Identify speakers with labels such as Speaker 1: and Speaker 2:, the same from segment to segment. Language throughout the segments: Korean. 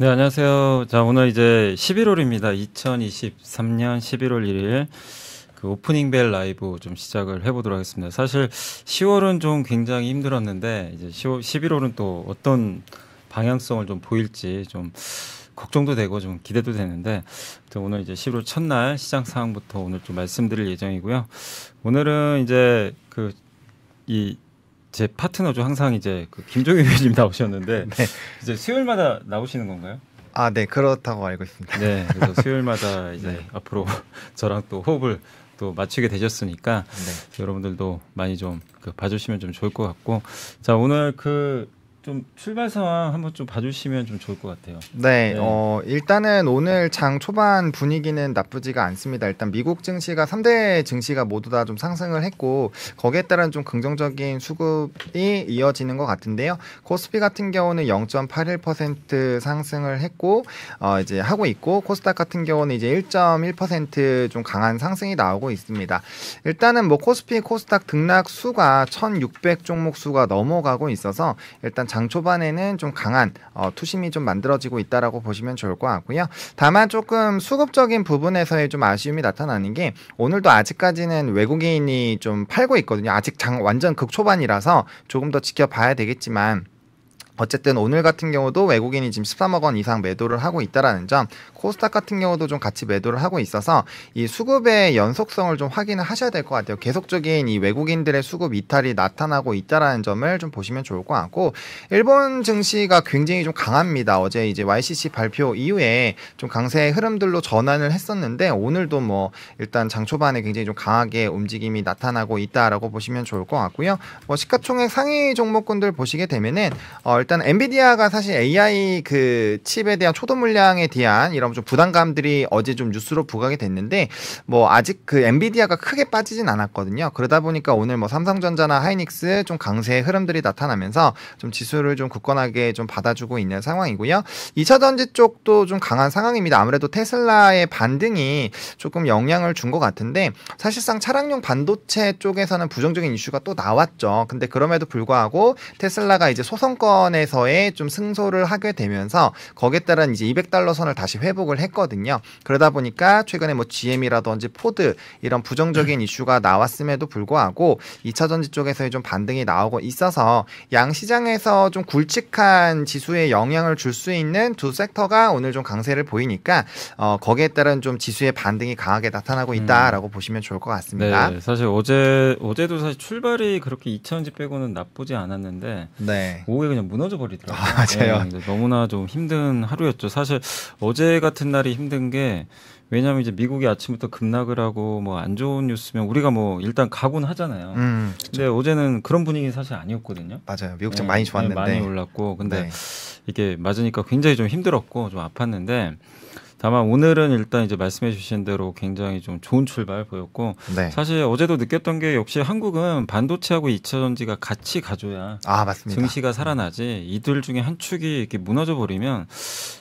Speaker 1: 네, 안녕하세요. 자, 오늘 이제 11월입니다. 2023년 11월 1일 그 오프닝 벨 라이브 좀 시작을 해보도록 하겠습니다. 사실 10월은 좀 굉장히 힘들었는데 이제 10월, 11월은 또 어떤 방향성을 좀 보일지 좀 걱정도 되고 좀 기대도 되는데 오늘 이제 11월 첫날 시장 상황부터 오늘 좀 말씀드릴 예정이고요. 오늘은 이제 그이 제 파트너죠 항상 이제 그 김종인 의원님 나오셨는데 네. 이제 수요일마다 나오시는 건가요? 아, 네 그렇다고 알고 있습니다. 네, 그래서 수요일마다 이제 네. 앞으로 저랑 또 호흡을 또 맞추게 되셨으니까 네. 여러분들도 많이 좀 그 봐주시면 좀 좋을 것 같고 자 오늘 그좀 출발 상황 한번 좀 봐주시면 좀 좋을 것 같아요. 네, 네, 어,
Speaker 2: 일단은 오늘 장 초반 분위기는 나쁘지가 않습니다. 일단 미국 증시가 3대 증시가 모두 다 좀 상승을 했고 거기에 따른 좀 긍정적인 수급이 이어지는 것 같은데요. 코스피 같은 경우는 0.81% 상승을 했고 어, 이제 하고 있고 코스닥 같은 경우는 이제 1.1%좀 강한 상승이 나오고 있습니다. 일단은 뭐 코스피, 코스닥 등락 수가 1,600 종목 수가 넘어가고 있어서 일단 장장 초반에는 좀 강한 어, 투심이 좀 만들어지고 있다라고 보시면 좋을 것 같고요. 다만 조금 수급적인 부분에서의 좀 아쉬움이 나타나는 게 오늘도 아직까지는 외국인이 좀 팔고 있거든요. 아직 장 완전 극초반이라서 조금 더 지켜봐야 되겠지만 어쨌든 오늘 같은 경우도 외국인이 지금 13억 원 이상 매도를 하고 있다라는 점, 코스닥 같은 경우도 좀 같이 매도를 하고 있어서 이 수급의 연속성을 좀 확인을 하셔야 될 것 같아요. 계속적인 이 외국인들의 수급 이탈이 나타나고 있다라는 점을 좀 보시면 좋을 것 같고 일본 증시가 굉장히 좀 강합니다. 어제 이제 YCC 발표 이후에 좀 강세의 흐름들로 전환을 했었는데 오늘도 뭐 일단 장 초반에 굉장히 좀 강하게 움직임이 나타나고 있다라고 보시면 좋을 것 같고요. 뭐 시가총액 상위 종목군들 보시게 되면은 어 일단 엔비디아가 사실 AI 그 칩에 대한 초도 물량에 대한 이런 좀 부담감들이 어제 좀 뉴스로 부각이 됐는데 뭐 아직 그 엔비디아가 크게 빠지진 않았거든요. 그러다 보니까 오늘 뭐 삼성전자나 하이닉스 좀 강세의 흐름들이 나타나면서 좀 지수를 좀 굳건하게 좀 받아주고 있는 상황이고요. 2차 전지 쪽도 좀 강한 상황입니다. 아무래도 테슬라의 반등이 조금 영향을 준 것 같은데 사실상 차량용 반도체 쪽에서는 부정적인 이슈가 또 나왔죠. 근데 그럼에도 불구하고 테슬라가 이제 소송권에 선에서의 좀 승소를 하게 되면서 거기에 따른 이제 200달러 선을 다시 회복을 했거든요. 그러다 보니까 최근에 뭐 GM이라든지 포드 이런 부정적인 네. 이슈가 나왔음에도 불구하고 2차 전지 쪽에서의 좀 반등이 나오고 있어서 양 시장에서 좀 굵직한 지수에 영향을 줄 수 있는 두 섹터가 오늘 좀 강세를 보이니까 어, 거기에 따른 좀 지수의 반등이 강하게 나타나고 음. 있다라고 음. 보시면 좋을 것 같습니다. 네,
Speaker 1: 사실 어제 어제도 사실 출발이 그렇게 2차 전지 빼고는 나쁘지 않았는데 네. 오후에 그냥 무너 무너져 버리더라고요. 아, 제가 네, 너무나 좀 힘든 하루였죠. 사실 어제 같은 날이 힘든 게 왜냐하면 이제 미국이 아침부터 급락을 하고 뭐 안 좋은 뉴스면 우리가 뭐 일단 가곤 하잖아요. 음, 그쵸. 근데 어제는 그런 분위기 사실 아니었거든요. 맞아요. 미국 좀 네, 많이 네, 좋았는데 많이 올랐고 근데 네. 이게 맞으니까 굉장히 좀 힘들었고 좀 아팠는데 다만 오늘은 일단 이제 말씀해 주신 대로 굉장히 좀 좋은 출발 보였고 네. 사실 어제도 느꼈던 게 역시 한국은 반도체하고 2차 전지가 같이 가줘야 아, 맞습니다. 증시가 살아나지 이들 중에 한 축이 이렇게 무너져 버리면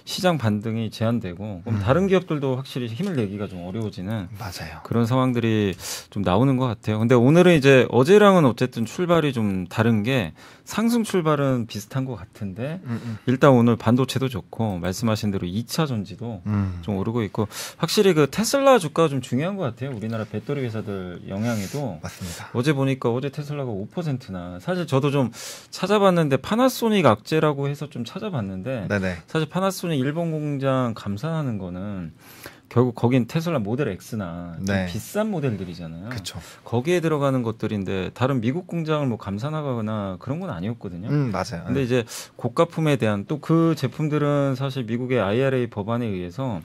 Speaker 1: 시장 반등이 제한되고 그럼 음. 다른 기업들도 확실히 힘을 내기가 좀 어려워지는 맞아요. 그런 상황들이 좀 나오는 것 같아요. 근데 오늘은 이제 어제랑은 어쨌든 출발이 좀 다른 게 상승 출발은 비슷한 것 같은데 음, 음. 일단 오늘 반도체도 좋고 말씀하신 대로 2차 전지도 음. 음. 좀 오르고 있고 확실히 그 테슬라 주가 좀 중요한 것 같아요. 우리나라 배터리 회사들 영향에도 맞습니다. 어제 보니까 어제 테슬라가 5%나 사실 저도 좀 찾아봤는데 파나소닉 악재라고 해서 좀 찾아봤는데 네네. 사실 파나소닉 일본 공장 감산하는 거는 결국 거긴 테슬라 모델 X나 네. 비싼 모델들이잖아요. 그쵸. 거기에 들어가는 것들인데 다른 미국 공장을 뭐감산하거나 그런 건 아니었거든요. 음, 맞아요. 근데 네. 이제 고가품에 대한 또 그 제품들은 사실 미국의 IRA 법안에 의해서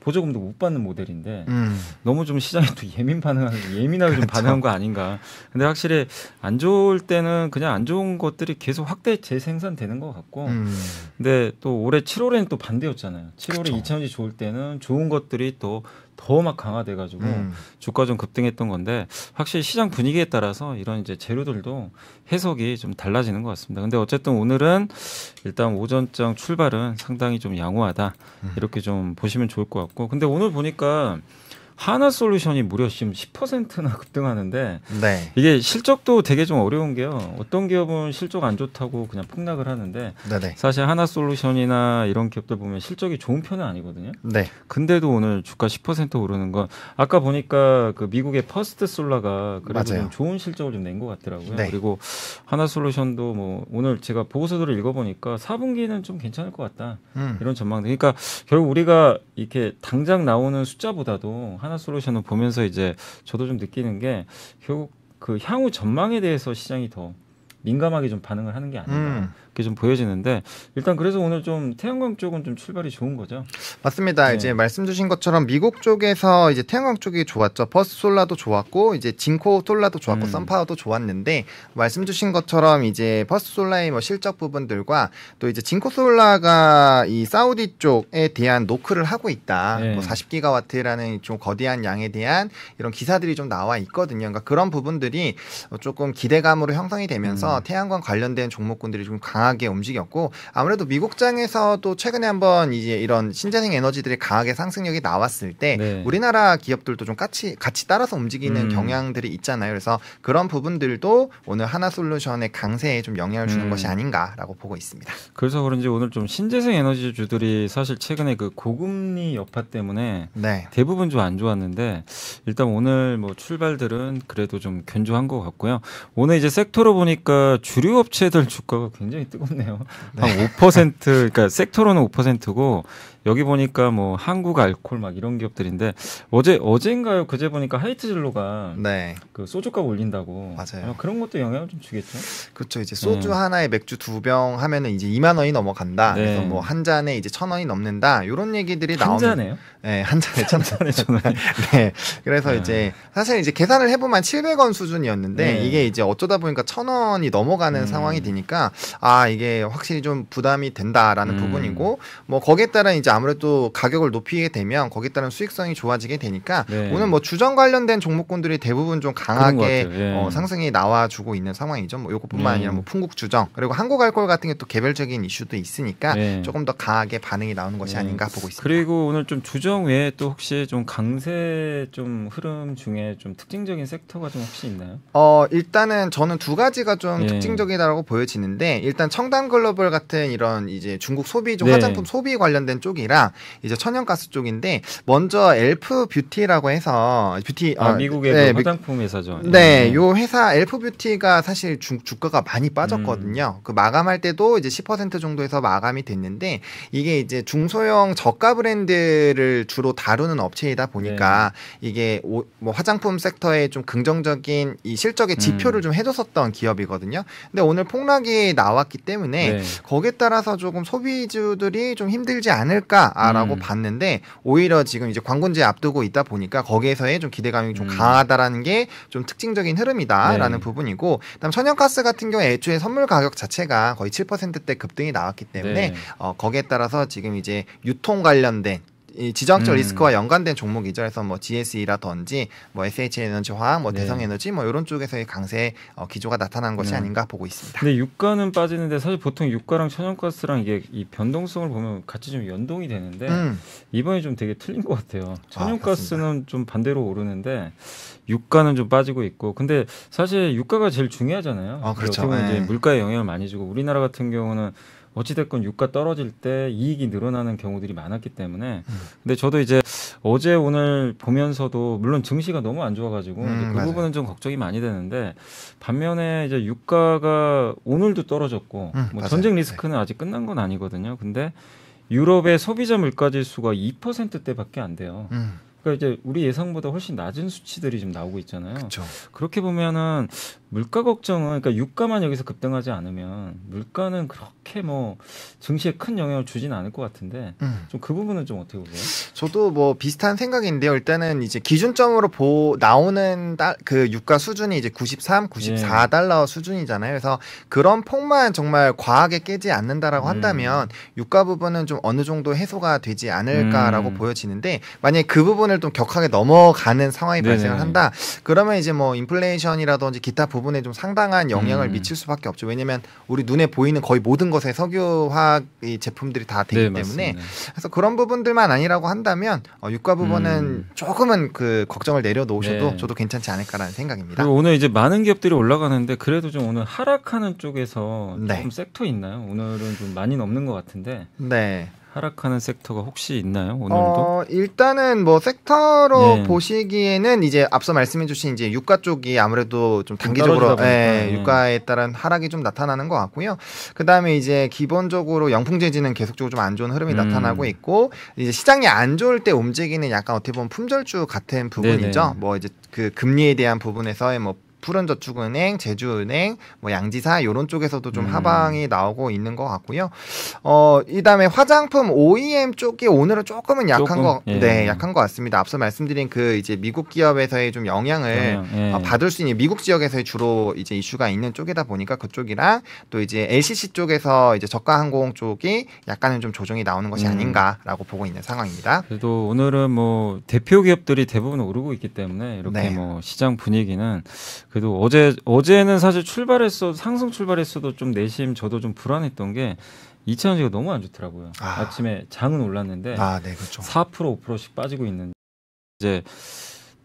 Speaker 1: 보조금도 못 받는 모델인데 음. 너무 좀시장이또 예민 반응하는 예민하게 그렇죠. 좀 반응한 거 아닌가. 근데 확실히 안 좋을 때는 그냥 안 좋은 것들이 계속 확대 재생산되는 것 같고. 음. 근데 또 올해 7월에는 또 반대였잖아요. 7월에 그렇죠. 2차전지 좋을 때는 좋은 것들이 또 더막 강화돼가지고 음. 주가 좀 급등했던 건데 확실히 시장 분위기에 따라서 이런 이제 재료들도 해석이 좀 달라지는 것 같습니다. 근데 어쨌든 오늘은 일단 오전장 출발은 상당히 좀 양호하다 음. 이렇게 좀 보시면 좋을 것 같고 근데 오늘 보니까 하나 솔루션이 무려 지금 10%나 급등하는데 네. 이게 실적도 되게 좀 어려운 게요. 어떤 기업은 실적 안 좋다고 그냥 폭락을 하는데 네네. 사실 하나 솔루션이나 이런 기업들 보면 실적이 좋은 편은 아니거든요. 네. 근데도 오늘 주가 10% 오르는 건 아까 보니까 그 미국의 퍼스트 솔라가 그래도 좀 좋은 실적을 좀 낸 것 같더라고요. 네. 그리고 하나 솔루션도 뭐 오늘 제가 보고서들을 읽어보니까 4분기는 좀 괜찮을 것 같다 음. 이런 전망. 그러니까 결국 우리가 이렇게 당장 나오는 숫자보다도 하나 솔루션을 보면서 이제 저도 좀 느끼는 게 결국 그 향후 전망에 대해서 시장이 더 민감하게 좀 반응을 하는 게 아닌가. 음. 게좀 보여지는데 일단 그래서 오늘 좀 태양광 쪽은 좀 출발이 좋은 거죠.
Speaker 2: 맞습니다. 네. 이제 말씀 주신 것처럼 미국 쪽에서 이제 태양광 쪽이 좋았죠. 퍼스 솔라도 좋았고 이제 진코 솔라도 좋았고 음. 썬파워도 좋았는데 말씀 주신 것처럼 이제 퍼스 솔라의 뭐 실적 부분들과 또 이제 진코 솔라가 이 사우디 쪽에 대한 노크를 하고 있다. 네. 뭐 40기가와트라는 좀 거대한 양에 대한 이런 기사들이 좀 나와 있거든요. 그러니까 그런 부분들이 조금 기대감으로 형성이 되면서 음. 태양광 관련된 종목군들이 좀 강한 강하게 움직였고 아무래도 미국장에서도 최근에 한번 이제 이런 신재생 에너지들이 강하게 상승력이 나왔을 때 네. 우리나라 기업들도 좀 같이 같이 따라서 움직이는 음. 경향들이 있잖아요. 그래서 그런 부분들도 오늘 하나솔루션의 강세에 좀 영향을 주는 음. 것이 아닌가라고 보고 있습니다.
Speaker 1: 그래서 그런지 오늘 좀 신재생 에너지 주들이 사실 최근에 그 고금리 여파 때문에 네. 대부분 좀 안 좋았는데 일단 오늘 뭐 출발들은 그래도 좀 견조한 것 같고요. 오늘 이제 섹터로 보니까 주류 업체들 주가가 굉장히 뜨 뜨겁네요. 네. 한5% 그러니까 섹터로는 5%고 여기 보니까 뭐 한국 알콜 막 이런 기업들인데 어제 어제인가요? 그제 보니까 하이트진로가 네. 그 소주값 올린다고 맞아요. 그런 것도 영향을 좀 주겠죠. 그렇죠. 이제 네. 소주 네.
Speaker 2: 하나에 맥주 두 병 하면은 이제 2만 원이 넘어간다. 네. 그래서 뭐 한 잔에 이제 천 원이 넘는다. 이런 얘기들이 나오는 한 잔에요? 네, 한 잔에 천 원에 천 원. 네. 그래서 아. 이제 사실 이제 계산을 해보면 700원 수준이었는데 네. 이게 이제 어쩌다 보니까 천 원이 넘어가는 음. 상황이 되니까 아 이게 확실히 좀 부담이 된다라는 음. 부분이고 뭐 거기에 따라 이제 아무래도 가격을 높이게 되면 거기에 따른 수익성이 좋아지게 되니까 네. 오늘 뭐주정 관련된 종목군들이 대부분 좀 강하게 예. 어, 상승이 나와주고 있는 상황이죠. 뭐이것뿐만 예. 네. 아니라 뭐 풍국 주정 그리고 한국 알콜 같은 게 또 개별적인 이슈도 있으니까 예. 조금 더 강하게 반응이 나오는 것이 네. 아닌가 보고 있습니다.
Speaker 1: 그리고 오늘 좀 주정 외에 또 혹시 좀 강세 좀 흐름 중에 좀 특징적인 섹터가 좀 혹시 있나요?
Speaker 2: 어 일단은 저는 두 가지가 좀 특징적이다라고 보여지는데 일단 청담 글로벌 같은 이런 이제 중국 소비 좀 네. 화장품 소비 관련된 쪽이 쪽이랑 이제 천연가스 쪽인데 먼저 엘프 뷰티라고 해서 뷰티 아, 어, 미국의 네, 그
Speaker 1: 화장품 회사죠. 예. 네, 예.
Speaker 2: 요 회사 엘프 뷰티가 사실 주, 주가가 많이 빠졌거든요. 음. 그 마감할 때도 이제 10% 정도에서 마감이 됐는데 이게 이제 중소형 저가 브랜드를 주로 다루는 업체이다 보니까 네. 이게 오, 뭐 화장품 섹터에 좀 긍정적인 이 실적의 음. 지표를 음. 좀 해줬었던 기업이거든요. 근데 오늘 폭락이 나왔기 때문에 네. 거기에 따라서 조금 소비주들이 좀 힘들지 않을 않을까라고 음. 봤는데 오히려 지금 이제 관군제 앞두고 있다 보니까 거기에서의 좀 기대감이 좀 음. 강하다라는 게 좀 특징적인 흐름이다라는 네. 부분이고 그다음 천연가스 같은 경우 애초에 선물 가격 자체가 거의 7%대 급등이 나왔기 때문에 네. 어, 거기에 따라서 지금 이제 유통 관련된 이 지정학적 음. 리스크와 연관된 종목이죠. 그래서 뭐 GSE라든지 뭐 SH에너지 화학, 뭐 네. 대성에너지 뭐 이런 쪽에서의 강세 어, 기조가 나타난 것이 네. 아닌가 보고 있습니다.
Speaker 1: 근데 유가는 빠지는데 사실 보통 유가랑 천연가스랑 이게 이 변동성을 보면 같이 좀 연동이 되는데 음. 이번에 좀 되게 틀린 것 같아요. 아, 천연가스는 아, 좀 반대로 오르는데 유가는 좀 빠지고 있고 근데 사실 유가가 제일 중요하잖아요. 아, 그렇죠. 네. 이제 물가에 영향을 많이 주고 우리나라 같은 경우는 어찌됐건 유가 떨어질 때 이익이 늘어나는 경우들이 많았기 때문에 음. 근데 저도 이제 어제 오늘 보면서도 물론 증시가 너무 안 좋아가지고 음, 그 맞아요. 부분은 좀 걱정이 많이 되는데 반면에 이제 유가가 오늘도 떨어졌고 음, 뭐 전쟁 네. 리스크는 네. 아직 끝난 건 아니거든요. 근데 유럽의 소비자 물가 지수가 2%대밖에 안 돼요. 음. 그러니까 이제 우리 예상보다 훨씬 낮은 수치들이 지금 나오고 있잖아요. 그쵸. 그렇게 보면은 물가 걱정은 그러니까 유가만 여기서 급등하지 않으면 물가는 그렇게 뭐 증시에 큰 영향을 주진 않을 것 같은데 음. 좀그 부분은 좀 어떻게 보세요? 저도 뭐
Speaker 2: 비슷한 생각인데요. 일단은 이제 기준점으로 보 나오는 따, 그 유가 수준이 이제 93, 94 예. 달러 수준이잖아요. 그래서 그런 폭만 정말 과하게 깨지 않는다라고 음. 한다면 유가 부분은 좀 어느 정도 해소가 되지 않을까라고 음. 보여지는데 만약에 그 부분을 좀 격하게 넘어가는 상황이 네네. 발생을 한다. 그러면 이제 뭐 인플레이션이라든지 기타 부 부분에 좀 상당한 영향을 음. 미칠 수밖에 없죠. 왜냐하면 우리 눈에 보이는 거의 모든 것에 석유화 이 제품들이 다 되기 네, 때문에 그래서 그런 부분들만 아니라고 한다면 어, 유가 부분은 음. 조금은 그 걱정을 내려놓으셔도 네. 저도 괜찮지 않을까라는 생각입니다.
Speaker 1: 오늘 이제 많은 기업들이 올라가는데 그래도 좀 오늘 하락하는 쪽에서 네. 조금 섹터 있나요? 오늘은 좀 많이 넘는 것 같은데. 네. 하락하는 섹터가 혹시 있나요 오늘도? 어,
Speaker 2: 일단은 뭐 섹터로 예. 보시기에는 이제 앞서 말씀해주신 이제 유가 쪽이 아무래도 좀 단기적으로 예, 예, 유가에 따른 하락이 좀 나타나는 것 같고요. 그 다음에 이제 기본적으로 영풍재지는 계속적으로 좀 안 좋은 흐름이 음. 나타나고 있고 이제 시장이 안 좋을 때 움직이는 약간 어떻게 보면 품절주 같은 부분이죠. 네네. 뭐 이제 그 금리에 대한 부분에서의 뭐 푸른저축은행, 제주은행, 뭐 양지사 요런 쪽에서도 좀 음. 하방이 나오고 있는 것 같고요. 어, 이다음에 화장품 OEM 쪽이 오늘은 조금은 약한 조금, 거, 예. 네, 약한 것 같습니다. 앞서 말씀드린 그 이제 미국 기업에서의 좀 영향을 예. 어, 받을 수 있는 미국 지역에서 의 주로 이제 이슈가 있는 쪽이다 보니까 그쪽이랑 또 이제 LCC 쪽에서 이제 저가 항공 쪽이 약간은 좀 조정이 나오는 것이 음. 아닌가라고 보고 있는 상황입니다.
Speaker 1: 그래도 오늘은 뭐 대표 기업들이 대부분 오르고 있기 때문에 이렇게 네. 뭐 시장 분위기는 그래도 어제 어제는 사실 출발했어 상승 출발했어도 좀 내심 저도 좀 불안했던 게 이차전지가 너무 안 좋더라고요. 아. 침에 장은 올랐는데 아, 네, 그렇죠. 4% 5%씩 빠지고 있는 이제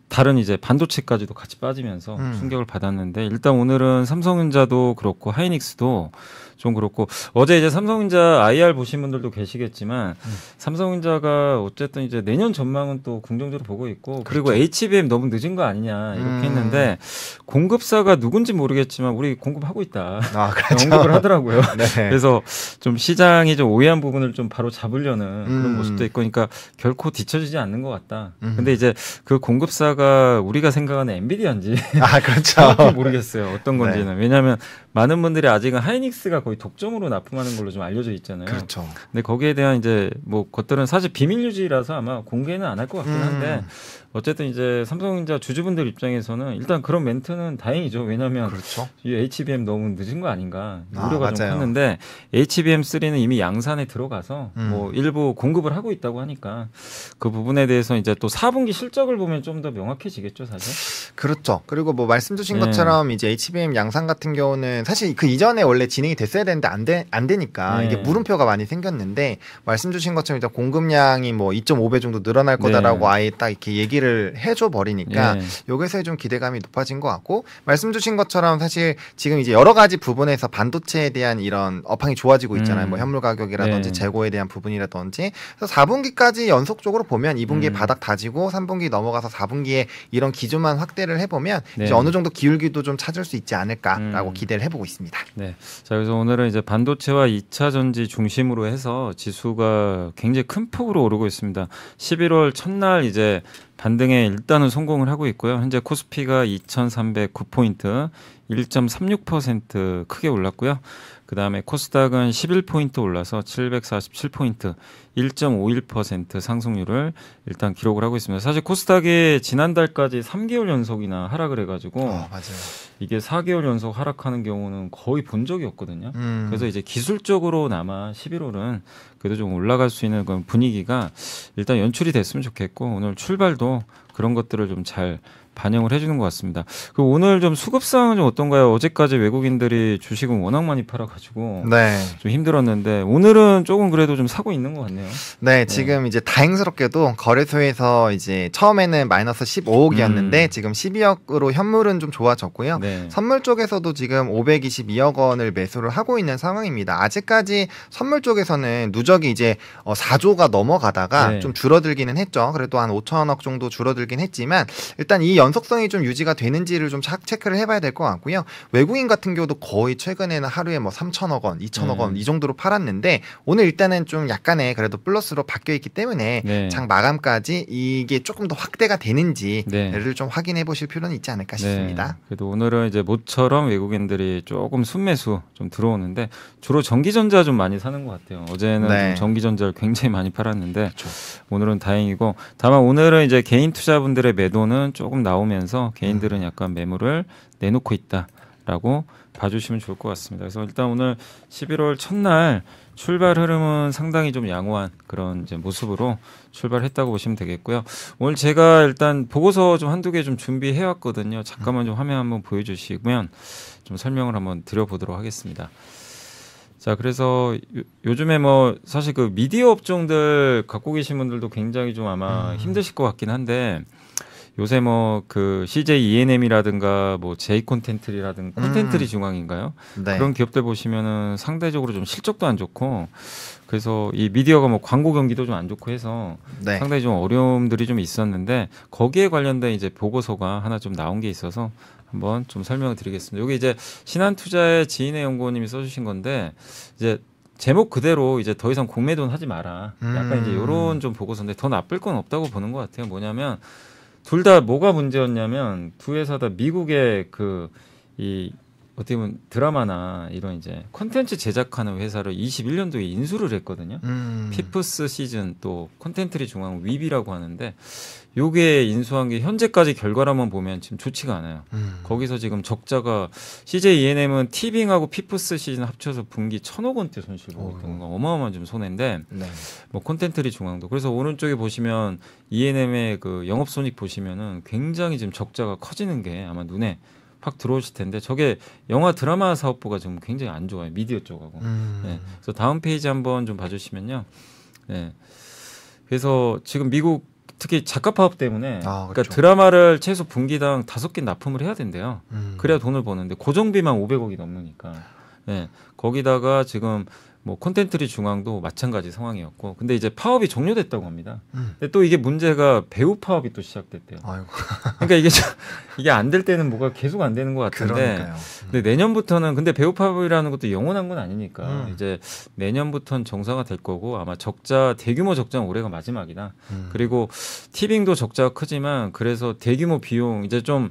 Speaker 1: 다른 이제 반도체까지도 같이 빠지면서 음. 충격을 받았는데 일단 오늘은 삼성전자도 그렇고 하이닉스도 좀 그렇고 어제 이제 삼성전자 IR 보신 분들도 계시겠지만 음. 삼성전자가 어쨌든 이제 내년 전망은 또 긍정적으로 보고 있고 그렇죠. 그리고 HBM 너무 늦은 거 아니냐 이렇게 음. 했는데 공급사가 누군지 모르겠지만 우리 공급하고 있다. 아, 그렇죠. 공급을 하더라고요. 네. 그래서 좀 시장이 좀 오해한 부분을 좀 바로 잡으려는 그런 음. 모습도 있고 그러니까 결코 뒤처지지 않는 것 같다. 음. 근데 이제 그 공급사 엔비디아가 우리가 생각하는 엔비디아인지 아 그렇죠 모르겠어요 어떤 네. 건지는 네. 왜냐하면 많은 분들이 아직은 하이닉스가 거의 독점으로 납품하는 걸로 좀 알려져 있잖아요. 그렇죠. 근데 거기에 대한 이제 뭐 것들은 사실 비밀 유지라서 아마 공개는 안 할 것 같긴 한데 음. 어쨌든 이제 삼성전자 주주분들 입장에서는 일단 그런 멘트는 다행이죠. 왜냐하면 그렇죠. 이 HBM 너무 늦은 거 아닌가 아, 우려가 아, 좀 컸는데 HBM 3는 이미 양산에 들어가서 음. 뭐 일부 공급을 하고 있다고 하니까 그 부분에 대해서 이제 또 4분기 실적을 보면 좀더 명확해지겠죠, 사실. 그렇죠. 그리고 뭐 말씀 주신 네. 것처럼
Speaker 2: 이제 HBM 양산 같은 경우는 사실 그 이전에 원래 진행이 됐어야 되는데 안, 되, 안 되니까 네. 이게 물음표가 많이 생겼는데 말씀 주신 것처럼 일단 공급량이 뭐 2.5배 정도 늘어날 거다라고 네. 아예 딱 이렇게 얘기를 해줘 버리니까 여기서의 네. 좀 기대감이 높아진 것 같고 말씀 주신 것처럼 사실 지금 이제 여러 가지 부분에서 반도체에 대한 이런 업황이 좋아지고 있잖아요. 음. 뭐 현물 가격이라든지 네. 재고에 대한 부분이라든지 그래서 4분기까지 연속적으로 보면 2분기 음. 바닥 다지고 3분기 넘어가서 4분기 거기에 이런 기준만 확대를 해보면 네. 이제 어느 정도 기울기도 좀 찾을 수 있지 않을까라고 음. 기대를 해보고 있습니다.
Speaker 1: 네. 자 그래서 오늘은 이제 반도체와 2차 전지 중심으로 해서 지수가 굉장히 큰 폭으로 오르고 있습니다. 11월 첫날 이제 반등에 일단은 성공을 하고 있고요. 현재 코스피가 2,309포인트 1.36% 크게 올랐고요. 그 다음에 코스닥은 11포인트 올라서 747포인트 1.51% 상승률을 일단 기록을 하고 있습니다. 사실 코스닥이 지난달까지 3개월 연속이나 하락을 해가지고 어, 이게 4개월 연속 하락하는 경우는 거의 본 적이 없거든요. 음. 그래서 이제 기술적으로나마 11월은 그래도 좀 올라갈 수 있는 그런 분위기가 일단 연출이 됐으면 좋겠고 오늘 출발도 그런 것들을 좀잘 반영을 해주는 것 같습니다. 그 오늘 좀 수급 상황은 좀 어떤가요? 어제까지 외국인들이 주식은 워낙 많이 팔아가지고 네. 좀 힘들었는데 오늘은 조금 그래도 좀 사고 있는 것 같네요. 네, 네. 지금 이제 다행스럽게도 거래소에서
Speaker 2: 이제 처음에는 마이너스 15억이었는데 음. 지금 12억으로 현물은 좀 좋아졌고요. 네. 선물 쪽에서도 지금 522억 원을 매수를 하고 있는 상황입니다. 아직까지 선물 쪽에서는 누적이 이제 4조가 어, 넘어가다가 네. 좀 줄어들기는 했죠. 그래도 한 5천억 정도 줄어들긴 했지만 일단 이 연속성이 좀 유지가 되는지를 좀 체크를 해봐야 될 것 같고요. 외국인 같은 경우도 거의 최근에는 하루에 뭐 3천억 원, 2천억 원이 음. 정도로 팔았는데 오늘 일단은 좀 약간의 그래도 플러스로 바뀌어 있기 때문에 네. 장 마감까지 이게 조금 더 확대가 되는지를 네. 좀 확인해 보실 필요는 있지 않을까 네. 싶습니다. 네.
Speaker 1: 그래도 오늘은 이제 모처럼 외국인들이 조금 순매수 좀 들어오는데 주로 전기전자 좀 많이 사는 것 같아요. 어제는 네. 전기전자를 굉장히 많이 팔았는데 그렇죠. 오늘은 다행이고 다만 오늘은 이제 개인 투자분들의 매도는 조금 나 나오면서 개인들은 음. 약간 매물을 내놓고 있다라고 봐주시면 좋을 것 같습니다. 그래서 일단 오늘 11월 첫날 출발 흐름은 상당히 좀 양호한 그런 이제 모습으로 출발했다고 보시면 되겠고요. 오늘 제가 일단 보고서 좀 한두 개 좀 준비해 왔거든요. 잠깐만 좀 화면 한번 보여주시면 좀 설명을 한번 드려보도록 하겠습니다. 자, 그래서 요, 즘에뭐 사실 그 미디어 업종들 갖고 계신 분들도 굉장히 좀 아마 음. 힘드실 것 같긴 한데 요새 뭐 그 CJ ENM이라든가 뭐 J 콘텐트리라든가 콘텐트리 음. 중앙인가요? 네. 그런 기업들 보시면은 상대적으로 좀 실적도 안 좋고 그래서 이 미디어가 뭐 광고 경기도 좀 안 좋고 해서 네. 상당히 좀 어려움들이 좀 있었는데 거기에 관련된 이제 보고서가 하나 좀 나온 게 있어서 한번 좀 설명을 드리겠습니다. 이게 이제 신한투자의 지인의 연구원님이 써주신 건데 이제 제목 그대로 이제 더 이상 공매도는 하지 마라. 약간 음. 이제 요런 좀 보고서인데 더 나쁠 건 없다고 보는 것 같아요. 뭐냐면 둘다 뭐가 문제였냐면 두 회사 다 미국의 그 이 어떻게 보면 드라마나 이런 이제 콘텐츠 제작하는 회사를 21년도에 인수를 했거든요. 음. 피프스 시즌 또콘텐츠리 중앙 위비라고 하는데 요게 인수한 게 현재까지 결과라만 보면 지금 좋지가 않아요. 음. 거기서 지금 적자가 CJ E&M은 티빙하고 피프스 시즌 합쳐서 분기 천억 원대 손실 보고 있는 건 어마어마한 좀 손해인데 네. 뭐 콘텐트리 중앙도 그래서 오른쪽에 보시면 E&M의 그 영업 손익 보시면은 굉장히 지금 적자가 커지는 게 아마 눈에 확 들어오실 텐데 저게 영화 드라마 사업부가 지금 굉장히 안 좋아요 미디어 쪽하고. 음. 네. 그래서 다음 페이지 한번 좀 봐주시면요. 네. 그래서 지금 미국 특히 작가 파업 때문에 아, 그러니까 그렇죠. 그러니까 드라마를 최소 분기당 다섯 개 납품을 해야 된대요. 음. 그래야 돈을 버는데 고정비만 500억이 넘으니까. 예. 네. 거기다가 지금 뭐 콘텐츠리 중앙도 마찬가지 상황이었고 근데 이제 파업이 종료됐다고 합니다. 음. 근데 또 이게 문제가 배우 파업이 또 시작됐대요. 아이고. 그러니까 이게 저, 이게 안 될 때는 뭐가 계속 안 되는 것 같은데. 음. 근데 내년부터는 근데 배우 파업이라는 것도 영원한 건 아니니까 음. 이제 내년부터는 정상화 될 거고 아마 적자 대규모 적자는 올해가 마지막이다. 음. 그리고 티빙도 적자가 크지만 그래서 대규모 비용 이제 좀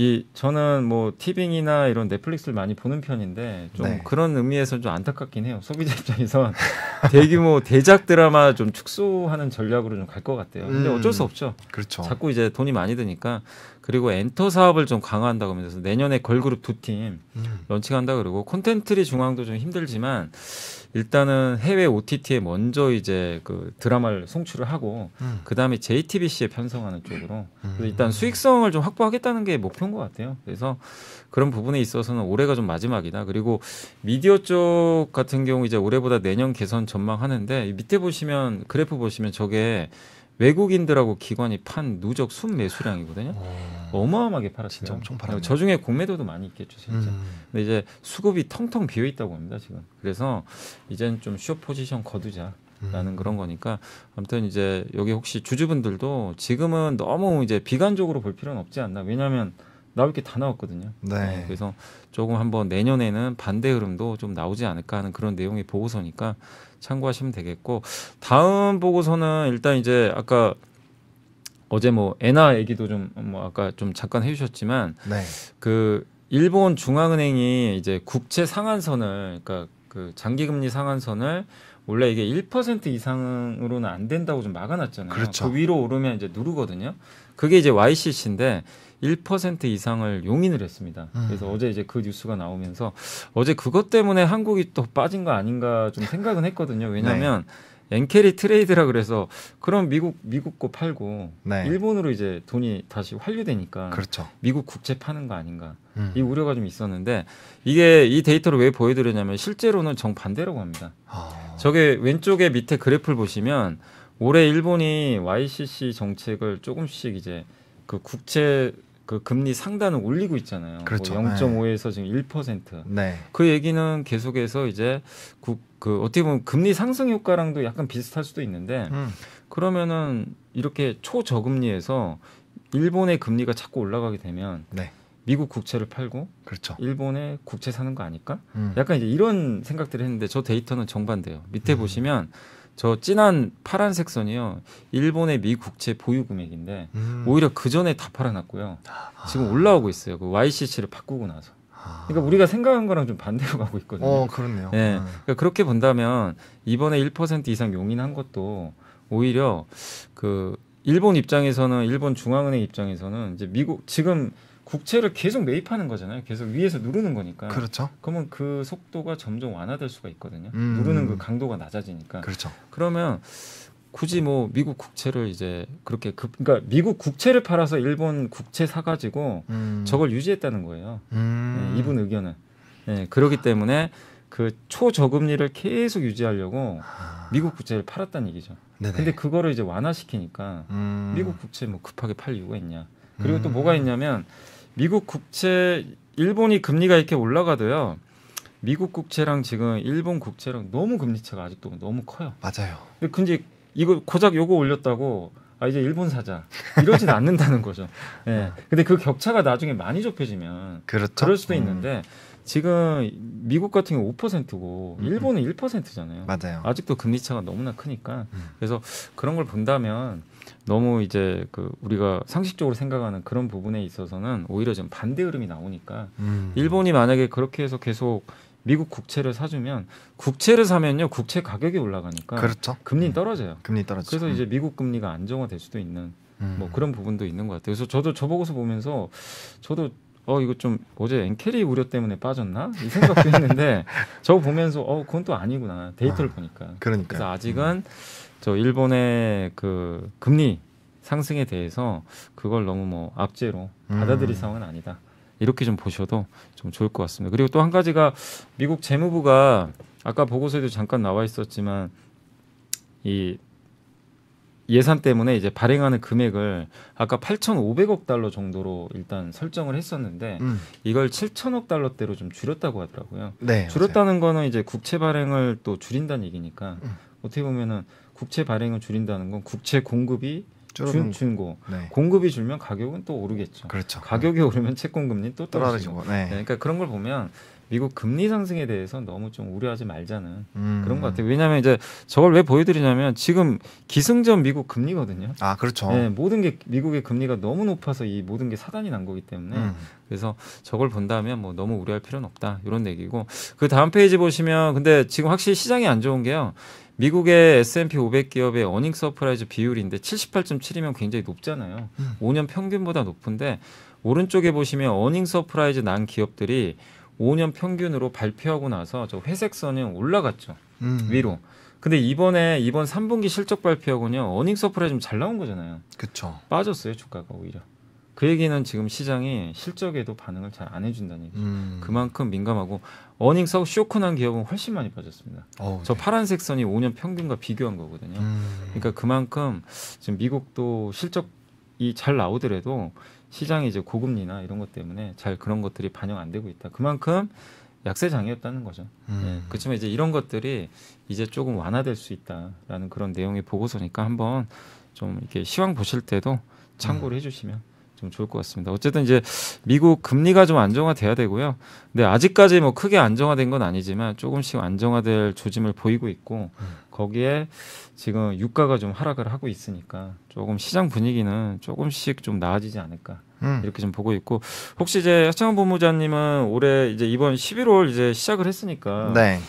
Speaker 1: 이 저는 뭐 티빙이나 이런 넷플릭스를 많이 보는 편인데 좀 네. 그런 의미에서 좀 안타깝긴 해요. 소비자 입장에선 대규모 대작 드라마 좀 축소하는 전략으로 좀 갈 것 같아요. 근데 음. 어쩔 수 없죠. 그렇죠. 자꾸 이제 돈이 많이 드니까 그리고 엔터 사업을 좀 강화한다고 하면서 내년에 걸그룹 두팀 음. 런칭한다 그러고 콘텐츠리 중앙도 좀 힘들지만 일단은 해외 OTT에 먼저 이제 그 드라마를 송출을 하고 음. 그다음에 JTBC에 편성하는 쪽으로 음. 일단 수익성을 좀 확보하겠다는 게 목표인 것 같아요. 그래서 그런 부분에 있어서는 올해가 좀 마지막이다. 그리고 미디어 쪽 같은 경우 이제 올해보다 내년 개선 전망하는데 밑에 보시면 그래프 보시면 저게 외국인들하고 기관이 판 누적 순매수량이거든요. 오. 어. 어마어마하게 팔았어요. 진짜 엄청 팔았네. 그러니까 저 중에 공매도도 많이 있겠죠, 진짜. 음. 근데 이제 수급이 텅텅 비어 있다고 합니다, 지금. 그래서 이젠 좀숏 포지션 거두자. 라는 음. 그런 거니까 아무튼 이제 여기 혹시 주주분들도 지금은 너무 이제 비관적으로 볼 필요는 없지 않나 왜냐하면 나올 게 다 나왔거든요. 네. 네. 그래서 조금 한번 내년에는 반대 흐름도 좀 나오지 않을까 하는 그런 내용의 보고서니까 참고하시면 되겠고 다음 보고서는 일단 이제 아까 어제 뭐 엔화 얘기도 좀 뭐 아까 좀 잠깐 해주셨지만 네. 그 일본 중앙은행이 이제 국채 상한선을 그러니까 그 장기금리 상한선을 원래 이게 1% 이상으로는 안 된다고 좀 막아놨잖아요. 그렇죠. 그 위로 오르면 이제 누르거든요. 그게 이제 YCC인데 1% 이상을 용인을 했습니다. 음. 그래서 어제 이제 그 뉴스가 나오면서 어제 그것 때문에 한국이 또 빠진 거 아닌가 좀 생각은 했거든요. 네. 왜냐하면 네. 엔캐리 트레이드라 그래서 그럼 미국 미국 거 팔고 네. 일본으로 이제 돈이 다시 환류되니까 그렇죠. 미국 국채 파는 거 아닌가 음. 이 우려가 좀 있었는데 이게 이 데이터를 왜 보여드렸냐면 실제로는 정 반대라고 합니다. 아. 저게 왼쪽에 밑에 그래프를 보시면 올해 일본이 YCC 정책을 조금씩 이제 그 국채 그 금리 상단을 올리고 있잖아요. 그렇죠. 뭐 0.5에서 지금 1%. 네. 그 얘기는 계속해서 이제 그, 그 어떻게 보면 금리 상승 효과랑도 약간 비슷할 수도 있는데 음. 그러면은 이렇게 초저금리에서 일본의 금리가 자꾸 올라가게 되면 네. 미국 국채를 팔고 그렇죠. 일본의 국채 사는 거 아닐까? 음. 약간 이제 이런 생각들을 했는데 저 데이터는 정반대예요. 밑에 음. 보시면 저 진한 파란색 선이요. 일본의 미 국채 보유 금액인데 음. 오히려 그 전에 다 팔아놨고요. 아. 지금 올라오고 있어요. 그 YCC를 바꾸고 나서. 그러니까 우리가 생각한 거랑 좀 반대로 가고 있거든요. 어, 그렇네요. 예. 그러니까 그렇게 본다면 이번에 1% 이상 용인한 것도 오히려 그 일본 입장에서는 일본 중앙은행 입장에서는 이제 미국 지금 국채를 계속 매입하는 거잖아요. 계속 위에서 누르는 거니까. 그렇죠. 그러면 그 속도가 점점 완화될 수가 있거든요. 음. 누르는 그 강도가 낮아지니까. 그렇죠. 그러면 굳이 뭐 미국 국채를 이제 그렇게 급, 그러니까 미국 국채를 팔아서 일본 국채 사가지고 음. 저걸 유지했다는 거예요. 음. 네, 이분 의견은. 네, 그렇기 때문에 그 초저금리를 계속 유지하려고 아. 미국 국채를 팔았다는 얘기죠. 네네. 근데 그거를 이제 완화시키니까 음. 미국 국채 뭐 급하게 팔 이유가 있냐. 그리고 또 음. 뭐가 있냐면 미국 국채 일본이 금리가 이렇게 올라가도요. 미국 국채랑 지금 일본 국채랑 너무 금리 차가 아직도 너무 커요. 맞아요. 근데 이거 고작 요거 올렸다고 아 이제 일본 사자 이러진 않는다는 거죠. 예. 네. 근데 그 격차가 나중에 많이 좁혀지면 그렇죠? 그럴 수도 음. 있는데 지금 미국 같은 경우 5%고 음. 일본은 음. 1%잖아요. 맞아요. 아직도 금리 차가 너무나 크니까 음. 그래서 그런 걸 본다면 너무 이제 그 우리가 상식적으로 생각하는 그런 부분에 있어서는 오히려 좀 반대 흐름이 나오니까 음. 일본이 만약에 그렇게 해서 계속 미국 국채를 사주면 국채를 사면요 국채 가격이 올라가니까 그렇죠. 금리 음. 떨어져요. 금리 떨어져. 그래서 이제 음. 미국 금리가 안정화될 수도 있는 음. 뭐 그런 부분도 있는 것 같아요. 그래서 저도 저 보고서 보면서 저도 어 이거 좀 어제 엔캐리 우려 때문에 빠졌나 이 생각도 했는데 저거 보면서 어 그건 또 아니구나 데이터를 아, 보니까. 그러니까. 아직은 음. 저 일본의 그 금리 상승에 대해서 그걸 너무 뭐악재로 음. 받아들일 음. 상황은 아니다. 이렇게 좀 보셔도 좀 좋을 것 같습니다. 그리고 또 한 가지가 미국 재무부가 아까 보고서에도 잠깐 나와 있었지만 이 예산 때문에 이제 발행하는 금액을 아까 8,500억 달러 정도로 일단 설정을 했었는데 음. 이걸 7,000억 달러대로 좀 줄였다고 하더라고요. 네, 줄였다는 맞아요. 거는 이제 국채 발행을 또 줄인다는 얘기니까 음. 어떻게 보면은 국채 발행을 줄인다는 건 국채 공급이 줄, 줄고 네. 공급이 줄면 가격은 또 오르겠죠. 그렇죠. 가격이 오르면 채권 금리 또 떨어지고. 떨어지고. 네. 네. 그러니까 그런 걸 보면 미국 금리 상승에 대해서 너무 좀 우려하지 말자는 음. 그런 것 같아요. 왜냐하면 이제 저걸 왜 보여드리냐면 지금 기승전 미국 금리거든요. 아 그렇죠. 네, 모든 게 미국의 금리가 너무 높아서 이 모든 게 사단이 난 거기 때문에 음. 그래서 저걸 본다면 뭐 너무 우려할 필요는 없다 이런 얘기고 그 다음 페이지 보시면 근데 지금 확실히 시장이 안 좋은 게요. 미국의 S&P 500 기업의 어닝 서프라이즈 비율인데 78.7이면 굉장히 높잖아요. 음. 5년 평균보다 높은데 오른쪽에 보시면 어닝 서프라이즈 난 기업들이 5년 평균으로 발표하고 나서 저 회색 선은 올라갔죠. 음. 위로. 근데 이번에 이번 3분기 실적 발표하고는 어닝 서프라이즈 좀 잘 나온 거잖아요. 그렇죠. 빠졌어요, 주가가 오히려. 그 얘기는 지금 시장이 실적에도 반응을 잘 안 해준다는 얘기죠. 음. 그만큼 민감하고 어닝서 쇼크난 기업은 훨씬 많이 빠졌습니다. 오, 저 네. 파란색 선이 5년 평균과 비교한 거거든요. 음. 그러니까 그만큼 지금 미국도 실적이 잘 나오더라도 시장이 이제 고금리나 이런 것 때문에 잘 그런 것들이 반영 안 되고 있다. 그만큼 약세 장이었다는 거죠. 음. 네. 그렇지만 이제 이런 것들이 이제 조금 완화될 수 있다라는 그런 내용의 보고서니까 한번 좀 이렇게 시황 보실 때도 참고를 음. 해주시면 좀 좋을 것 같습니다. 어쨌든 이제 미국 금리가 좀 안정화돼야 되고요. 근데 아직까지 뭐 크게 안정화된 건 아니지만 조금씩 안정화될 조짐을 보이고 있고 거기에 지금 유가가 좀 하락을 하고 있으니까 조금 시장 분위기는 조금씩 좀 나아지지 않을까 음. 이렇게 좀 보고 있고 혹시 이제 하창원 본부장님은 올해 이제 이번 11월 이제 시작을 했으니까 네.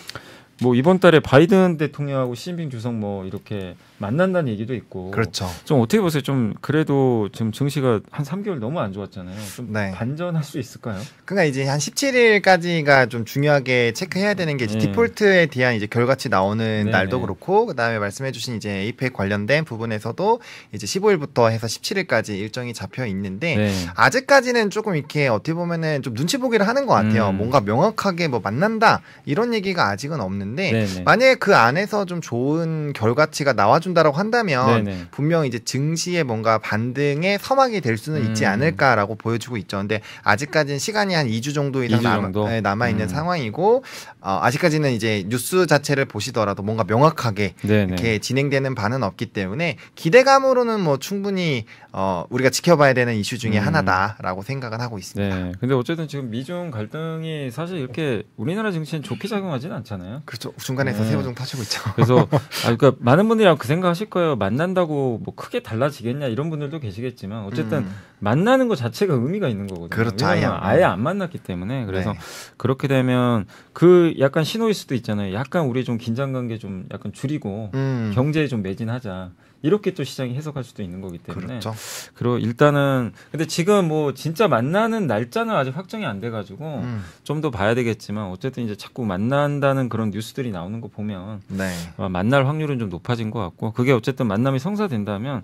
Speaker 1: 뭐 이번 달에 바이든 대통령하고 시진핑 주석 뭐 이렇게 만난다는 얘기도 있고 그렇죠. 좀 어떻게 보세요? 좀 그래도 지금 증시가 한 3개월 너무 안 좋았잖아요. 좀 네. 반전할 수 있을까요? 그러니까 이제 한
Speaker 2: 17일까지가 좀 중요하게 체크해야 되는 게 이제 네. 디폴트에 대한 이제 결과치 나오는 네. 날도 그렇고 그다음에 말씀해 주신 이제 에이펙 관련된 부분에서도 이제 15일부터 해서 17일까지 일정이 잡혀 있는데 네. 아직까지는 조금 이렇게 어떻게 보면은 좀 눈치 보기를 하는 것 같아요. 음. 뭔가 명확하게 뭐 만난다 이런 얘기가 아직은 없는 있는데 네네. 네. 만약에 그 안에서 좀 좋은 결과치가 나와준다라고 한다면 네, 네. 분명 이제 증시에 뭔가 반등에 서막이 될 수는 음. 있지 않을까라고 보여주고 있죠. 근데 아직까지는 시간이 한 2주 정도 이상 2주 남 정도? 네, 남아있는 음. 상황이고 어, 아직까지는 이제 뉴스 자체를 보시더라도 뭔가 명확하게 네네. 이렇게 진행되는 바는 없기 때문에 기대감으로는 뭐 충분히 어, 우리가 지켜봐야 되는 이슈 중에 음. 하나다라고 생각은 하고
Speaker 1: 있습니다. 네. 근데 어쨌든 지금 미중 갈등이 사실 이렇게 우리나라 증시는 좋게 작용하지는 않잖아요. 그렇죠. 그쪽 중간에서 네. 세우종 타시고 있죠. 그래서 아, 그러니까 많은 분들이랑 그 생각하실 거예요. 만난다고 뭐 크게 달라지겠냐 이런 분들도 계시겠지만 어쨌든 음. 만나는 것 자체가 의미가 있는 거거든요. 그렇죠. 아예 안, 아예 안 만났기 때문에 그래서 네. 그렇게 되면 그 약간 신호일 수도 있잖아요. 약간 우리 좀 긴장 관계 좀 약간 줄이고 음. 경제에 좀 매진하자. 이렇게 또 시장이 해석할 수도 있는 거기 때문에 그렇죠. 그리고 일단은 근데 지금 뭐 진짜 만나는 날짜는 아직 확정이 안 돼가지고 음. 좀더 봐야 되겠지만 어쨌든 이제 자꾸 만난다는 그런 뉴스들이 나오는 거 보면 네. 어, 만날 확률은 좀 높아진 것 같고 그게 어쨌든 만남이 성사된다면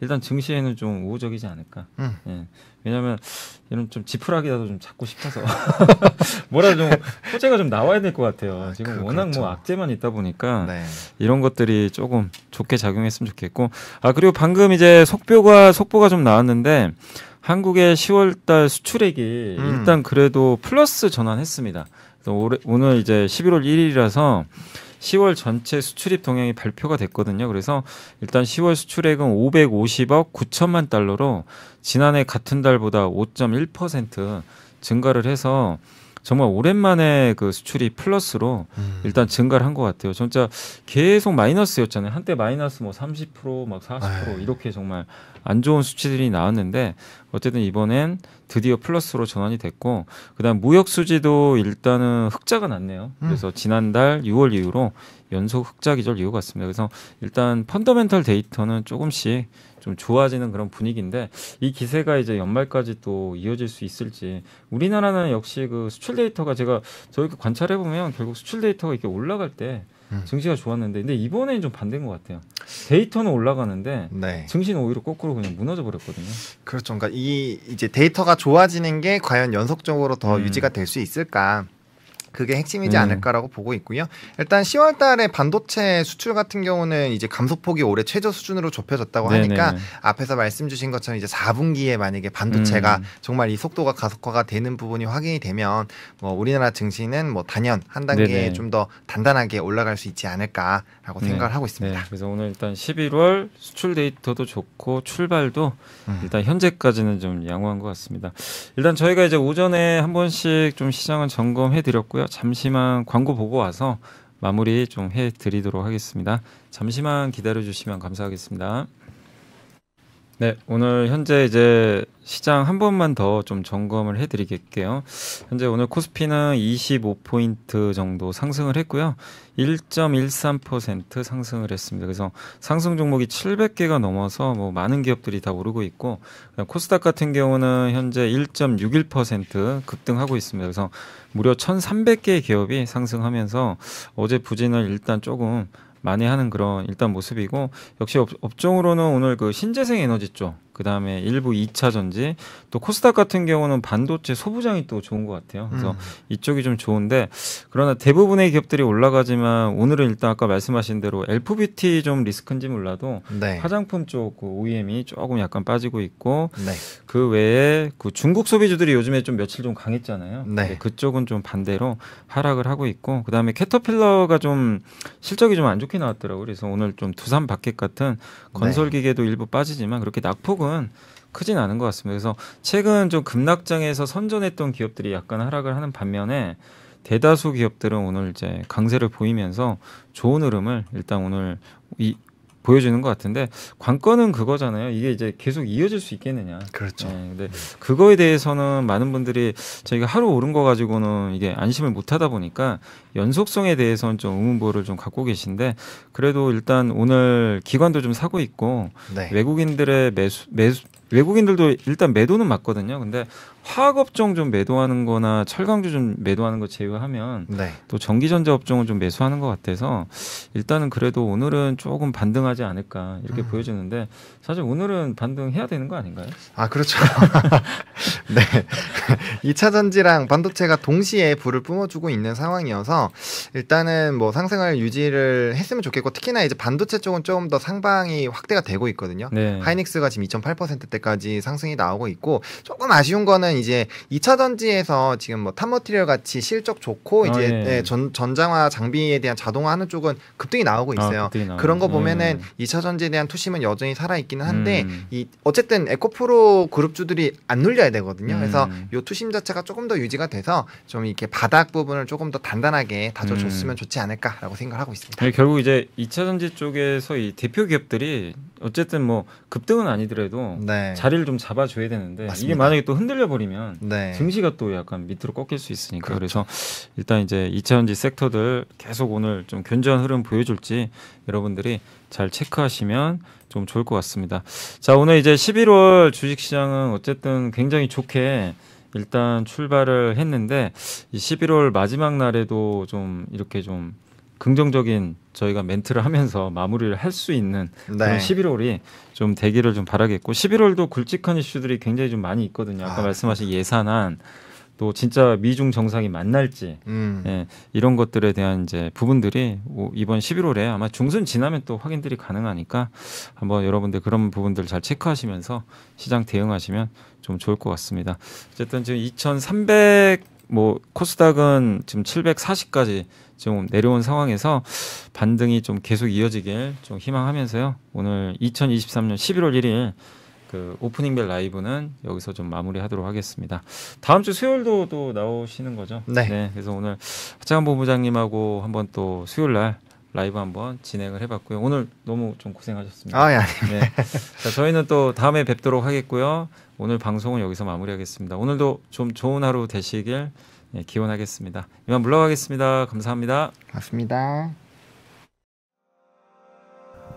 Speaker 1: 일단 증시에는 좀 우호적이지 않을까. 음. 예. 왜냐하면 이런 좀 지푸라기라도 좀 잡고 싶어서 뭐라 좀 호재가 좀 나와야 될 것 같아요. 아, 지금 그, 워낙 뭐 그렇죠. 뭐 악재만 있다 보니까 네. 이런 것들이 조금 좋게 작용했으면 좋겠고 아 그리고 방금 이제 속보가 속보가 좀 나왔는데 한국의 10월달 수출액이 음. 일단 그래도 플러스 전환했습니다. 올해, 오늘 이제 11월 1일이라서 10월 전체 수출입 동향이 발표가 됐거든요. 그래서 일단 10월 수출액은 550억 9천만 달러로 지난해 같은 달보다 5.1% 증가를 해서 정말 오랜만에 그 수출이 플러스로 음. 일단 증가를 한 것 같아요. 진짜 계속 마이너스였잖아요. 한때 마이너스 뭐 30%막 40% 에이. 이렇게 정말 안 좋은 수치들이 나왔는데 어쨌든 이번엔 드디어 플러스로 전환이 됐고 그다음 무역 수지도 일단은 흑자가 났네요. 음. 그래서 지난달 6월 이후로 연속 흑자 기절 이후 같습니다. 그래서 일단 펀더멘털 데이터는 조금씩 좀 좋아지는 그런 분위기인데 이 기세가 이제 연말까지 또 이어질 수 있을지 우리나라는 역시 그 수출 데이터가 제가 저희 가 관찰해 보면 결국 수출 데이터가 이렇게 올라갈 때 음. 증시가 좋았는데 근데 이번에는 좀 반대인 것 같아요. 데이터는 올라가는데 네. 증시는 오히려 거꾸로 그냥 무너져 버렸거든요.
Speaker 2: 그렇죠. 그러니까 이 이제 데이터가 좋아지는 게 과연 연속적으로 더 음. 유지가 될 수 있을까? 그게 핵심이지 음. 않을까라고 보고 있고요. 일단 10월 달에 반도체 수출 같은 경우는 이제 감소폭이 올해 최저 수준으로 좁혀졌다고 네, 네, 하니까 네. 앞에서 말씀 주신 것처럼 이제 4분기에 만약에 반도체가 음. 정말 이 속도가 가속화가 되는 부분이 확인이 되면 뭐 우리나라 증시는 뭐 단연 한 단계 좀 더 단단하게 올라갈 수 있지 않을까라고
Speaker 1: 생각을 하고 있습니다. 네. 그래서 오늘 일단 11월 수출 데이터도 좋고 출발도 음. 일단 현재까지는 좀 양호한 것 같습니다. 일단 저희가 이제 오전에 한 번씩 좀시장을 점검해 드렸고요. 하고요. 잠시만 광고 보고 와서 마무리 좀 해드리도록 하겠습니다. 잠시만 기다려 주시면 감사하겠습니다. 네, 오늘 현재 이제 시장 한 번만 더 좀 점검을 해드리겠게요. 현재 오늘 코스피는 25포인트 정도 상승을 했고요. 1.13% 상승을 했습니다. 그래서 상승 종목이 700개가 넘어서 뭐 많은 기업들이 다 오르고 있고 코스닥 같은 경우는 현재 1.61% 급등하고 있습니다. 그래서 무려 1,300개의 기업이 상승하면서 어제 부진을 일단 조금 많이 하는 그런 일단 모습이고 역시 업, 종으로는 오늘 그 신재생 에너지 쪽 그다음에 일부 2차 전지 또 코스닥 같은 경우는 반도체 소부장이 또 좋은 것 같아요. 그래서 음. 이쪽이 좀 좋은데 그러나 대부분의 기업들이 올라가지만 오늘은 일단 아까 말씀하신 대로 LPBT 좀 리스크인지 몰라도 네. 화장품 쪽그 OEM이 조금 약간 빠지고 있고 네. 그 외에 그 중국 소비주들이 요즘에 좀 며칠 좀 강했잖아요. 네. 네 그쪽은 좀 반대로 하락을 하고 있고 그다음에 캐터필러가 좀 실적이 좀 안 좋게 나왔더라고요. 그래서 오늘 좀 두산 바켓 같은 네. 건설 기계도 일부 빠지지만 그렇게 낙폭은 폭은 크진 않은 것 같습니다. 그래서 최근 좀 급락장에서 선전했던 기업들이 약간 하락을 하는 반면에 대다수 기업들은 오늘 이제 강세를 보이면서 좋은 흐름을 일단 오늘 이 보여주는 것 같은데 관건은 그거잖아요. 이게 이제 계속 이어질 수 있겠느냐. 그렇죠. 네, 근데 그거에 대해서는 많은 분들이 저희가 하루 오른 거 가지고는 이게 안심을 못 하다 보니까 연속성에 대해서는 좀 의문부를 좀 갖고 계신데 그래도 일단 오늘 기관도 좀 사고 있고 네. 외국인들의 매수, 매수 외국인들도 일단 매도는 맞거든요. 근데 화학업종 좀 매도하는 거나 철강주 좀 매도하는 거 제외하면 네. 또 전기전자 업종은 좀 매수하는 것 같아서 일단은 그래도 오늘은 조금 반등하지 않을까 이렇게 음. 보여지는데 사실 오늘은 반등해야 되는 거 아닌가요? 아 그렇죠. 네. 2차 전지랑 반도체가
Speaker 2: 동시에 불을 뿜어주고 있는 상황이어서 일단은 뭐 상승을 유지를 했으면 좋겠고 특히나 이제 반도체 쪽은 조금 더 상방이 확대가 되고 있거든요. 네. 하이닉스가 지금 2.8%대까지 상승이 나오고 있고 조금 아쉬운 거는 보면 이제 2차 전지에서 지금 뭐 탑머티리얼 같이 실적 좋고 이제 아, 예. 네, 전, 전장화 장비에 대한 자동화하는 쪽은 급등이 나오고 아, 있어요. 아, 급등이 그런 거 보면은 예. 음. 2차 전지에 대한 투심은 여전히 살아 있기는 한데 음. 이 어쨌든 에코프로 그룹주들이 안 눌려야 되거든요. 음. 그래서 요 투심 자체가 조금 더 유지가 돼서 좀 이렇게 바닥 부분을 조금 더 단단하게 다져줬으면 음. 좋지 않을까라고 생각하고 있습니다.
Speaker 1: 네, 결국 이제 2차 전지 쪽에서 이 대표 기업들이 어쨌든 뭐 급등은 아니더라도 네. 자리를 좀 잡아줘야 되는데 맞습니다. 이게 만약에 또 흔들려 버리면 버리면 네. 증시가 또 약간 밑으로 꺾일 수 있으니까 그렇죠. 그래서 일단 이제 이차전지 섹터들 계속 오늘 좀 견조한 흐름 보여줄지 여러분들이 잘 체크하시면 좀 좋을 것 같습니다. 자 오늘 이제 11월 주식시장은 어쨌든 굉장히 좋게 일단 출발을 했는데 이 11월 마지막 날에도 좀 이렇게 좀 긍정적인 저희가 멘트를 하면서 마무리를 할 수 있는 네. 그런 11월이 좀 되기를 좀 바라겠고 11월도 굵직한 이슈들이 굉장히 좀 많이 있거든요. 아까 아. 말씀하신 예산안 또 진짜 미중 정상이 만날지 음. 예, 이런 것들에 대한 이제 부분들이 이번 11월에 아마 중순 지나면 또 확인들이 가능하니까 한번 여러분들 그런 부분들 잘 체크하시면서 시장 대응하시면 좀 좋을 것 같습니다. 어쨌든 지금 2,300 뭐 코스닥은 지금 740까지 지금 내려온 상황에서 반등이 좀 계속 이어지길 좀 희망하면서요. 오늘 2023년 11월 1일 그 오프닝벨 라이브는 여기서 좀 마무리하도록 하겠습니다. 다음 주 수요일도 또 나오시는 거죠? 네. 네 그래서 오늘 하창 본부장님하고 한번 또 수요일 날 라이브 한번 진행을 해봤고요. 오늘 너무 좀 고생하셨습니다. 아, 예, 네. 자, 저희는 또 다음에 뵙도록 하겠고요. 오늘 방송은 여기서 마무리하겠습니다. 오늘도 좀 좋은 하루 되시길. 예, 기원하겠습니다. 이만 물러가겠습니다. 감사합니다. 맞습니다.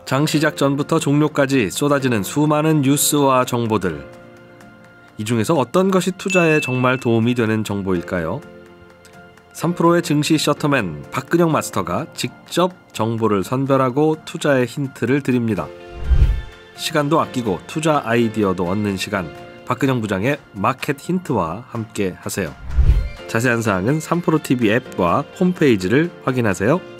Speaker 2: 장 시작 전부터 종료까지 쏟아지는 수많은 뉴스와 정보들. 이 중에서 어떤 것이 투자에 정말 도움이 되는 정보일까요?
Speaker 1: 3프로의 증시 셔터맨 박근영 마스터가 직접 정보를 선별하고 투자의 힌트를 드립니다. 시간도 아끼고 투자 아이디어도 얻는 시간 박근영 부장의 마켓 힌트와 함께 하세요. 자세한
Speaker 2: 사항은 3프로TV 앱과 홈페이지를 확인하세요.